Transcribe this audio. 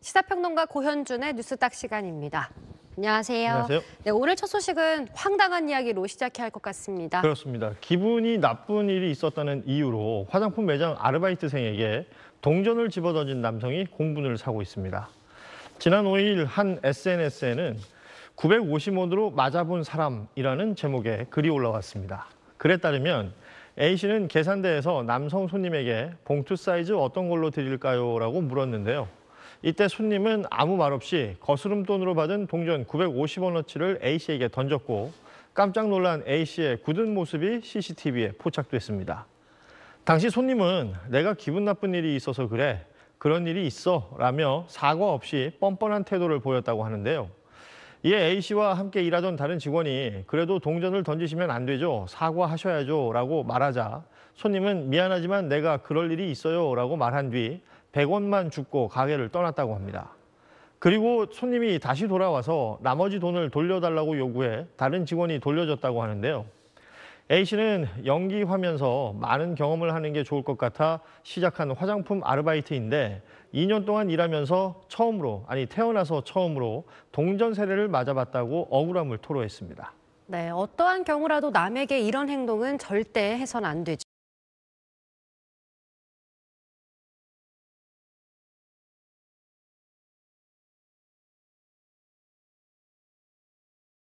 시사평론가 고현준의 뉴스딱 시간입니다. 안녕하세요. 안녕하세요. 네, 오늘 첫 소식은 황당한 이야기로 시작해야 할 것 같습니다. 그렇습니다. 기분이 나쁜 일이 있었다는 이유로 화장품 매장 아르바이트생에게 동전을 집어던진 남성이 공분을 사고 있습니다. 지난 5일 한 SNS에는 950원으로 맞아본 사람이라는 제목의 글이 올라왔습니다. 글에 따르면 A씨는 계산대에서 남성 손님에게 봉투 사이즈 어떤 걸로 드릴까요? 라고 물었는데요. 이때 손님은 아무 말 없이 거스름 돈으로 받은 동전 950원어치를 A씨에게 던졌고 깜짝 놀란 A씨의 굳은 모습이 CCTV에 포착됐습니다. 당시 손님은 내가 기분 나쁜 일이 있어서 그래, 그런 일이 있어 라며 사과 없이 뻔뻔한 태도를 보였다고 하는데요. 이에 A씨와 함께 일하던 다른 직원이 그래도 동전을 던지시면 안 되죠. 사과하셔야죠. 라고 말하자 손님은 미안하지만 내가 그럴 일이 있어요. 라고 말한 뒤 100원만 죽고 가게를 떠났다고 합니다. 그리고 손님이 다시 돌아와서 나머지 돈을 돌려달라고 요구해 다른 직원이 돌려줬다고 하는데요. A씨는 연기하면서 많은 경험을 하는 게 좋을 것 같아 시작한 화장품 아르바이트인데 2년 동안 일하면서 처음으로, 아니 태어나서 처음으로 동전 세례를 맞아봤다고 억울함을 토로했습니다. 네, 어떠한 경우라도 남에게 이런 행동은 절대 해선 안 되죠.